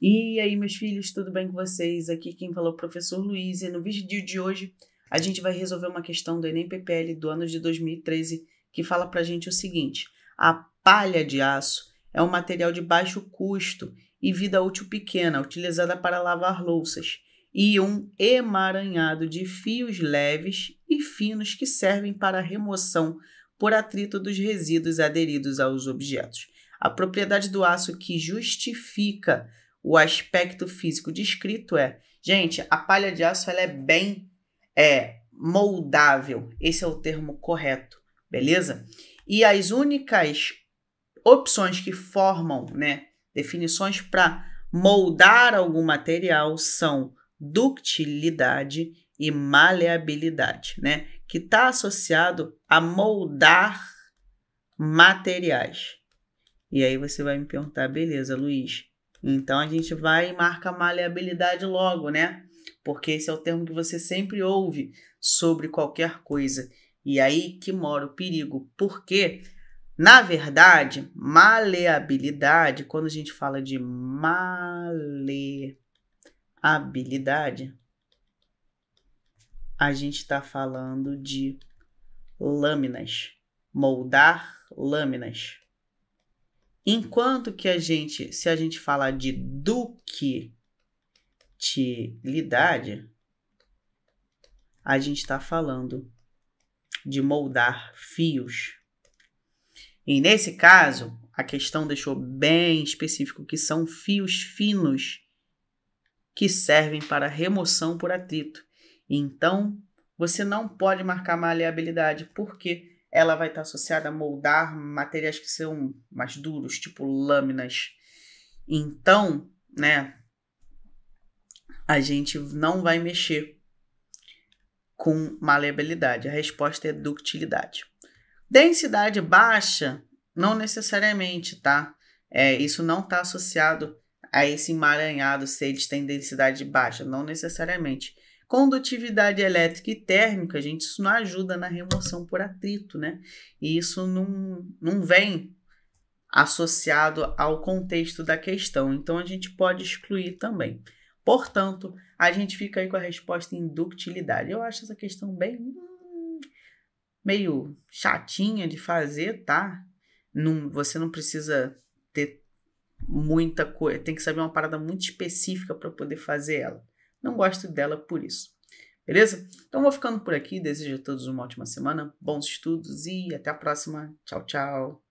E aí, meus filhos, tudo bem com vocês? Aqui quem falou é o professor Luiz. E no vídeo de hoje a gente vai resolver uma questão do Enem PPL do ano de 2013 que fala pra gente o seguinte: a palha de aço é um material de baixo custo e vida útil pequena, utilizada para lavar louças, e um emaranhado de fios leves e finos que servem para remoção por atrito dos resíduos aderidos aos objetos. A propriedade do aço que justifica o aspecto físico descrito é, gente, a palha de aço ela é bem é, moldável. Esse é o termo correto, beleza? E as únicas opções que formam, né, definições para moldar algum material são ductilidade e maleabilidade, né, que está associado a moldar materiais. E aí você vai me perguntar, beleza, Luiz? Então a gente vai e marca maleabilidade logo, né? Porque esse é o termo que você sempre ouve sobre qualquer coisa. E aí que mora o perigo, porque na verdade, maleabilidade, quando a gente fala de maleabilidade, a gente está falando de lâminas, moldar lâminas. Enquanto que a gente, se a gente falar de ductilidade, a gente está falando de moldar fios. E nesse caso, a questão deixou bem específico que são fios finos que servem para remoção por atrito. Então, você não pode marcar maleabilidade, porque ela vai estar associada a moldar materiais que são mais duros, tipo lâminas. Então, né, a gente não vai mexer com maleabilidade. A resposta é ductilidade. Densidade baixa, não necessariamente, tá? É, isso não está associado a esse emaranhado se eles têm densidade baixa, não necessariamente. Condutividade elétrica e térmica, gente, isso não ajuda na remoção por atrito, né? E isso não, não vem associado ao contexto da questão, então a gente pode excluir também. Portanto, a gente fica aí com a resposta inductilidade. Eu acho essa questão bem hum, meio chatinha de fazer, tá? Não, você não precisa ter muita coisa, tem que saber uma parada muito específica para poder fazer ela não gosto dela por isso. Beleza? Então vou ficando por aqui. Desejo a todos uma ótima semana, bons estudos e até a próxima. Tchau, tchau.